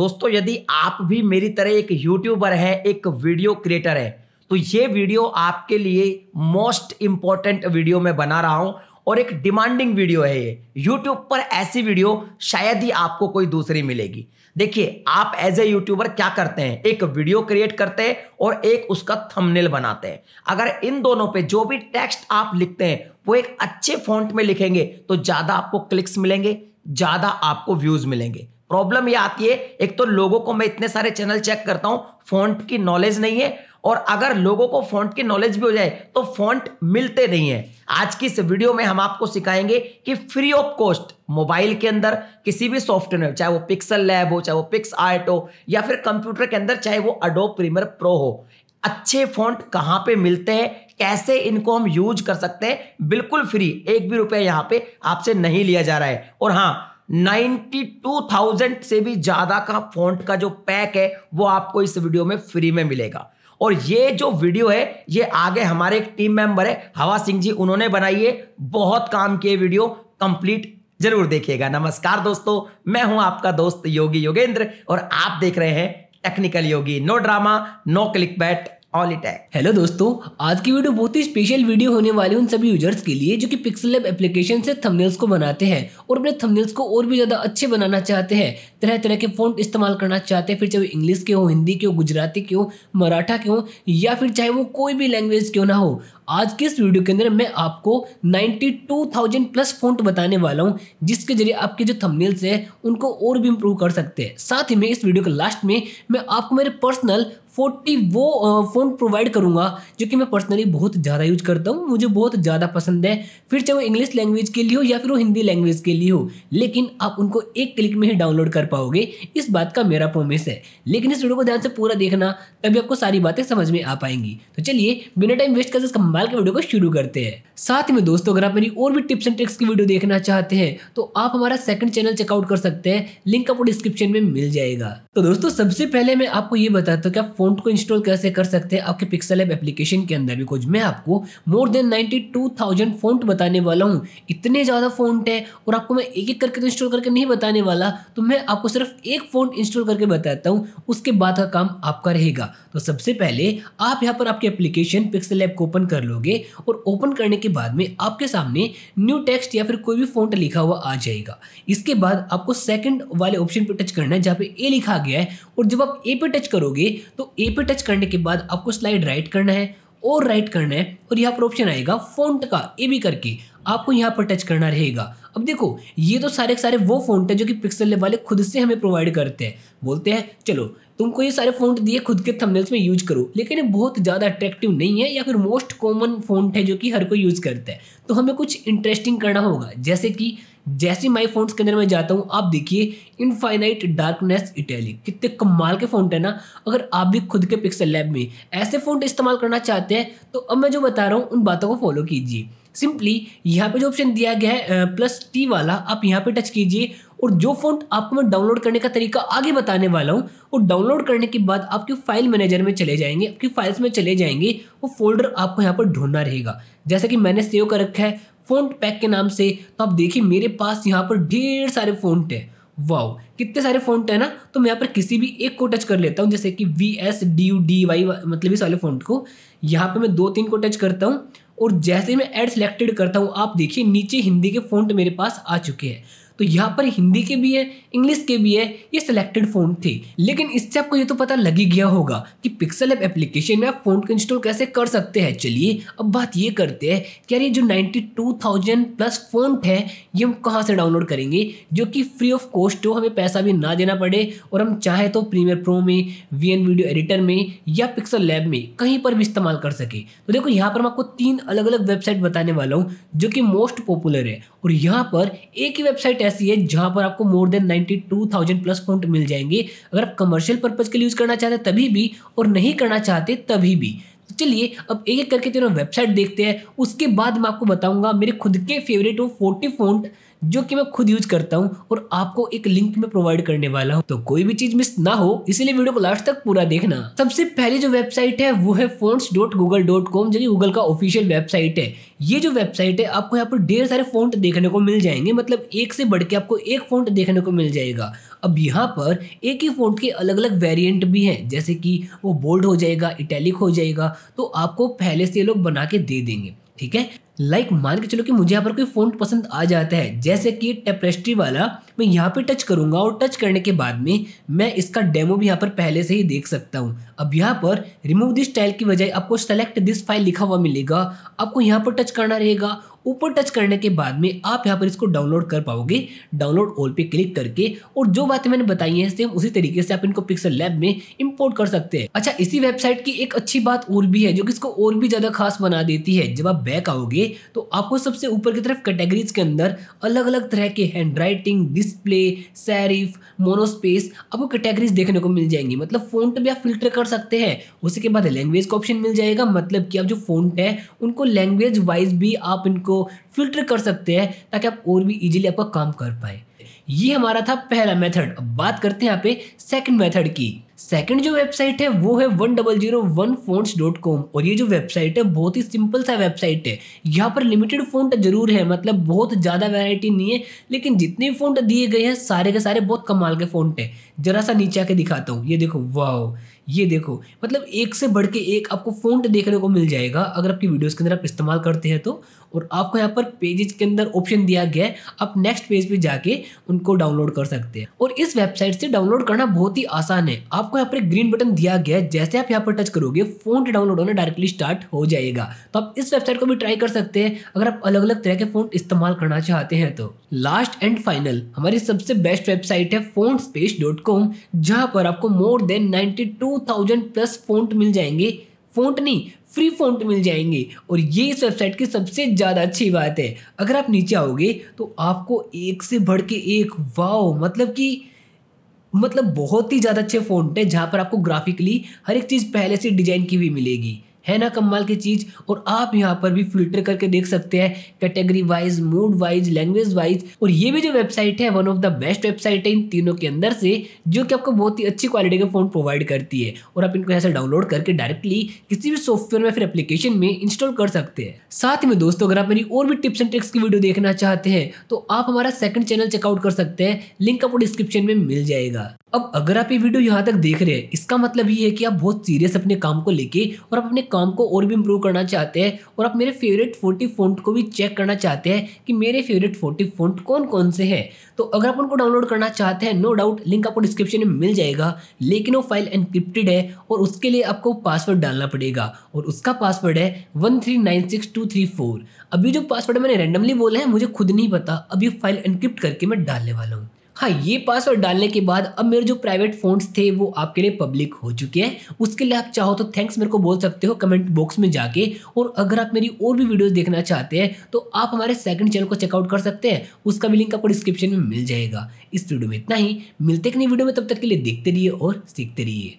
दोस्तों यदि आप भी मेरी तरह एक यूट्यूबर है एक वीडियो क्रिएटर है तो ये वीडियो आपके लिए मोस्ट इंपॉर्टेंट वीडियो मैं बना रहा हूं और एक डिमांडिंग वीडियो है ये यूट्यूब पर ऐसी वीडियो शायद ही आपको कोई दूसरी मिलेगी देखिए आप एज ए यूट्यूबर क्या करते हैं एक वीडियो क्रिएट करते हैं और एक उसका थंबनेल बनाते हैं अगर इन दोनों पे जो भी टेक्स्ट आप लिखते हैं वो एक अच्छे फॉन्ट में लिखेंगे तो ज़्यादा आपको क्लिक्स मिलेंगे ज़्यादा आपको व्यूज़ मिलेंगे प्रॉब्लम ये आती है एक तो लोगों को मैं इतने सारे चैनल चेक करता हूं फॉन्ट की नॉलेज नहीं है और अगर लोगों को फॉन्ट की नॉलेज भी हो जाए तो फॉन्ट मिलते नहीं है आज की इस वीडियो में हम आपको सिखाएंगे कि फ्री ऑफ कॉस्ट मोबाइल के अंदर किसी भी सॉफ्टवेयर चाहे वो पिक्सल लैब हो चाहे वो पिक्स आर्ट हो या फिर कंप्यूटर के अंदर चाहे वो अडो प्रीमियर प्रो हो अच्छे फॉन्ट कहाँ पे मिलते हैं कैसे इनको हम यूज कर सकते हैं बिल्कुल फ्री एक भी रुपया यहाँ पे आपसे नहीं लिया जा रहा है और हाँ 92,000 से भी ज़्यादा का फॉन्ट का जो पैक है वो आपको इस वीडियो में फ्री में मिलेगा और ये जो वीडियो है ये आगे हमारे एक टीम मेंबर है हवा सिंह जी उन्होंने बनाई है बहुत काम की वीडियो कंप्लीट जरूर देखिएगा नमस्कार दोस्तों मैं हूं आपका दोस्त योगी योगेंद्र और आप देख रहे हैं technical Yogi no drama no clickbait all attack hello दोस्तों आज की वीडियो बहुत ही स्पेशल वीडियो होने वाली उन सभी यूजर्स के लिए जो कि पिक्सल लैब एप्लीकेशन से थंबनेल्स को बनाते हैं और अपने थंबनेल्स को और भी ज़्यादा अच्छे बनाना चाहते हैं तरह तरह के फ़ॉन्ट इस्तेमाल करना चाहते हैं फिर चाहे वो इंग्लिश के हो हिंदी के हो गुजराती के हो मराठा के हो या फिर चाहे वो कोई भी लैंग्वेज क्यों ना हो आज के इस वीडियो के अंदर मैं आपको 92,000 प्लस फ़ॉन्ट बताने वाला हूं जिसके जरिए आपके जो थंबनेल्स हैं उनको और भी इम्प्रूव कर सकते हैं साथ ही में इस वीडियो के लास्ट में मैं आपको मेरे पर्सनल फोर्टी वो फ़ोन प्रोवाइड करूँगा जो कि मैं पर्सनली बहुत ज़्यादा यूज करता हूँ मुझे बहुत ज़्यादा पसंद है फिर चाहे वो इंग्लिश लैंग्वेज के लिए हो या फिर वो हिंदी लैंग्वेज के लिए हो लेकिन आप उनको एक क्लिक में ही डाउनलोड कर पाओगे इस बात का मेरा प्रोमिस है लेकिन इस वीडियो को ध्यान से पूरा देखना तभी आपको सारी बातें समझ में आ पाएंगी तो चलिए बिना टाइम वेस्ट करके कमाल के वीडियो को शुरू करते हैं साथ में दोस्तों अगर आप मेरी और भी टिप्स एंड ट्रिक्स की वीडियो देखना चाहते हैं तो आप हमारा सेकंड चैनल चेकआउट कर सकते हैं लिंक आपको डिस्क्रिप्शन में मिल जाएगा तो दोस्तों सबसे पहले मैं आपको ये बताता हूँ फोन अकाउंट को इंस्टॉल कैसे कर सकते हैं आपके पिक्सल एप एप्लीकेशन के अंदर बिकॉज मैं आपको more than ninety two thousand fonts बताने वाला हूँ इतने ज़्यादा फ़ॉन्ट है और आपको मैं एक एक करके तो इंस्टॉल करके नहीं बताने वाला तो मैं आपको सिर्फ एक फ़ोन इंस्टॉल करके बताता हूँ उसके बाद का काम आपका रहेगा तो सबसे पहले आप यहाँ पर आपकी एप्लीकेशन पिक्सल ऐप को ओपन कर लोगे और ओपन करने के बाद में आपके सामने न्यू टेक्स्ट या फिर कोई भी फोन लिखा हुआ आ जाएगा इसके बाद आपको सेकंड वाले ऑप्शन पर टच करना है जहाँ पे ए लिखा गया है और जब आप ए पे टच करोगे तो ए पे टच करने के बाद आपको स्लाइड राइट करना है और राइट करना है और यहाँ पर ऑप्शन आएगा फ़ॉन्ट का ए बी करके आपको यहाँ पर टच करना रहेगा अब देखो ये तो सारे सारे वो फ़ॉन्ट है जो कि पिक्सल वाले खुद से हमें प्रोवाइड करते हैं बोलते हैं चलो तुमको ये सारे फ़ॉन्ट दिए खुद के थंबनेल्स में यूज करो लेकिन ये बहुत ज़्यादा अट्रैक्टिव नहीं है या फिर मोस्ट कॉमन फ़ॉन्ट है जो कि हर कोई यूज़ करता है तो हमें कुछ इंटरेस्टिंग करना होगा जैसे कि जैसे माई फोन्स के अंदर मैं जाता हूँ आप देखिए इनफाइनाइट डार्कनेस इटैली कितने कमाल के फोन है ना अगर आप भी खुद के पिक्सल लैब में ऐसे फोन इस्तेमाल करना चाहते हैं तो अब मैं जो बता रहा हूँ उन बातों को फॉलो कीजिए सिंपली यहाँ पे जो ऑप्शन दिया गया है प्लस टी वाला आप यहाँ पे टच कीजिए और जो फोन आपको मैं डाउनलोड करने का तरीका आगे बताने वाला हूँ वो डाउनलोड करने के बाद आपके फाइल मैनेजर में चले जाएंगे आपकी फाइल्स में चले जाएंगे वो फोल्डर आपको यहाँ पर ढूंढना रहेगा जैसा कि मैंने सेव कर रखा है फ़ॉन्ट पैक के नाम से तो आप देखिए मेरे पास यहाँ पर ढेर सारे फ़ॉन्ट हैं वाओ कितने सारे फ़ॉन्ट है ना तो मैं यहाँ पर किसी भी एक को टच कर लेता हूँ जैसे कि V S D U D Y मतलब इस वाले फ़ॉन्ट को यहाँ पर मैं दो तीन को टच करता हूँ और जैसे मैं एड सेलेक्टेड करता हूँ आप देखिए नीचे हिंदी के फ़ॉन्ट मेरे पास आ चुके हैं तो यहाँ पर हिंदी के भी है इंग्लिश के भी है ये सिलेक्टेड फोन थे लेकिन इससे आपको ये तो पता लग ही गया होगा कि पिक्सल एप एप्लीकेशन में आप फोन को इंस्टॉल कैसे कर सकते हैं चलिए अब बात ये करते हैं कि यार ये जो 92,000 प्लस फोन है ये हम कहाँ से डाउनलोड करेंगे जो कि फ्री ऑफ कॉस्ट हो हमें पैसा भी ना देना पड़े और हम चाहे तो प्रीमियर प्रो में वी वीडियो एडिटर में या पिक्सल लैब में कहीं पर भी इस्तेमाल कर सके तो देखो यहाँ पर मैं आपको तीन अलग अलग वेबसाइट बताने वाला हूँ जो कि मोस्ट पॉपुलर है और यहाँ पर एक ही वेबसाइट ऐसी है जहां पर आपको more than two thousand plus point मिल जाएंगे अगर आप कमर्शियल पर्पज के लिए यूज़ करना चाहते तभी भी और नहीं करना चाहते तभी भी तो चलिए अब एक एक करके तीनों वेबसाइट देखते हैं उसके बाद मैं आपको बताऊंगा मेरे खुद के फेवरेट वो फोर्टी फोन्ट जो कि मैं खुद यूज करता हूँ और आपको एक लिंक में प्रोवाइड करने वाला हूँ तो कोई भी चीज मिस ना हो इसीलिए वीडियो को लास्ट तक पूरा देखना सबसे पहली जो वेबसाइट है वो है fonts dot Google dot com जो गूगल का ऑफिशियल वेबसाइट है ये जो वेबसाइट है आपको यहाँ पर ढेर सारे फोन देखने को मिल जाएंगे मतलब एक से बढ़ के आपको एक फोन देखने को मिल जाएगा अब यहाँ पर एक ही फोन के अलग अलग वेरियंट भी हैं जैसे कि वो बोल्ड हो जाएगा इटैलिक हो जाएगा तो आपको पहले से ये लोग बना के दे देंगे ठीक है लाइक like, मान के चलो कि मुझे यहाँ पर कोई फ़ॉन्ट पसंद आ जाता है जैसे कि टेपरेस्ट्री वाला मैं यहाँ पे टच करूँगा और टच करने के बाद में मैं इसका डेमो भी यहाँ पर पहले से ही देख सकता हूँ अब यहाँ पर रिमूव दिस स्टाइल की बजाय आपको सेलेक्ट दिस फाइल लिखा हुआ मिलेगा आपको यहाँ पर टच करना रहेगा ऊपर टच करने के बाद में आप यहाँ पर इसको डाउनलोड कर पाओगे डाउनलोड ऑल पे क्लिक करके और जो बातें मैंने बताई हैं सेम उसी तरीके से आप इनको पिक्सल लैब में इम्पोर्ट कर सकते हैं अच्छा इसी वेबसाइट की एक अच्छी बात और भी है जो कि इसको और भी ज़्यादा खास बना देती है जब आप बैक आओगे तो आपको सबसे ऊपर की तरफ कैटेगरीज के अंदर अलग अलग तरह के handwriting display serif monospace आपको कैटेगरीज देखने को मिल जाएंगी मतलब फोन पर भी आप फिल्टर कर सकते हैं उसके बाद लैंग्वेज का ऑप्शन मिल जाएगा मतलब कि आप जो फोन है उनको लैंग्वेज वाइज भी आप इनको को फिल्टर कर सकते हैं ताकि आप और भी इजीली आपका काम कर पाए ये हमारा था पहला मेथड अब बात करते हैं यहाँ पे सेकंड मेथड की सेकंड जो वेबसाइट है वो है one double zero one fonts dot com और ये जो वेबसाइट है बहुत ही सिंपल सा वेबसाइट है यहाँ पर लिमिटेड फोन जरूर है मतलब बहुत ज़्यादा वैरायटी नहीं है लेकिन जितने फोन दिए गए हैं सारे के सारे बहुत कमाल के फोन है जरा सा नीचे आके दिखाता हूँ ये देखो वाह ये देखो मतलब एक से बढ़ के एक आपको फ़ॉन्ट देखने को मिल जाएगा अगर आपकी वीडियोस के अंदर आप इस्तेमाल करते हैं तो और आपको यहाँ पर पेजेस के अंदर ऑप्शन दिया गया है आप नेक्स्ट पेज पे जाके उनको डाउनलोड कर सकते हैं और इस वेबसाइट से डाउनलोड करना बहुत ही आसान है आपको यहाँ पर ग्रीन बटन दिया गया है जैसे आप यहाँ पर टच करोगे फोन डाउनलोड होना डायरेक्टली स्टार्ट हो जाएगा तो आप इस वेबसाइट को भी ट्राई कर सकते हैं अगर आप अलग अलग तरह के फोन इस्तेमाल करना चाहते हैं तो लास्ट एंड फाइनल हमारी सबसे बेस्ट वेबसाइट है फोन जहाँ पर आपको more than ninety two thousand plus font मिल जाएंगे फोन्ट नहीं फ्री फोन्ट मिल जाएंगे और ये इस वेबसाइट की सबसे ज़्यादा अच्छी बात है अगर आप नीचे आओगे तो आपको एक से बढ़ के एक वाओ मतलब कि मतलब बहुत ही ज़्यादा अच्छे फोन्ट है जहाँ पर आपको ग्राफिकली हर एक चीज़ पहले से डिजाइन की हुई मिलेगी है ना कमाल की चीज़ और आप यहाँ पर भी फिल्टर करके देख सकते हैं category wise mood wise language wise और ये भी जो वेबसाइट है one of the best website है इन तीनों के अंदर से जो कि आपको बहुत ही अच्छी क्वालिटी का फ़ोन प्रोवाइड करती है और आप इनको यहाँ से डाउनलोड करके डायरेक्टली किसी भी सॉफ्टवेयर में फिर एप्लीकेशन में इंस्टॉल कर सकते हैं साथ में दोस्तों अगर आप मेरी और भी टिप्स एंड ट्रिक्स की वीडियो देखना चाहते हैं तो आप हमारा सेकंड चैनल चेकआउट कर सकते हैं लिंक आपको डिस्क्रिप्शन में मिल जाएगा अब अगर आप ये वीडियो यहाँ तक देख रहे हैं इसका मतलब ये है कि आप बहुत सीरियस अपने काम को लेके और आप अपने काम को और भी इम्प्रूव करना चाहते हैं और आप मेरे फेवरेट फोर्टी फोन्ट को भी चेक करना चाहते हैं कि मेरे फेवरेट फोर्टी फोन्ट कौन कौन से हैं तो अगर आप उनको डाउनलोड करना चाहते हैं नो डाउट लिंक आपको डिस्क्रिप्शन में मिल जाएगा लेकिन वो फाइल एनक्रिप्टेड है और उसके लिए आपको पासवर्ड डालना पड़ेगा और उसका पासवर्ड है one three nine six two three four अभी जो पासवर्ड मैंने रैंडमली बोला है मुझे खुद नहीं पता अभी फाइल एनक्रिप्ट करके मैं डालने वाला हूँ हाँ ये पासवर्ड डालने के बाद अब मेरे जो प्राइवेट फ़ोन्स थे वो आपके लिए पब्लिक हो चुके हैं उसके लिए आप चाहो तो थैंक्स मेरे को बोल सकते हो कमेंट बॉक्स में जाके और अगर आप मेरी और भी वीडियोस देखना चाहते हैं तो आप हमारे सेकंड चैनल को चेकआउट कर सकते हैं उसका भी लिंक आपको डिस्क्रिप्शन में मिल जाएगा इस वीडियो में इतना ही मिलते कि नहीं वीडियो में तब तक के लिए देखते रहिए और सीखते रहिए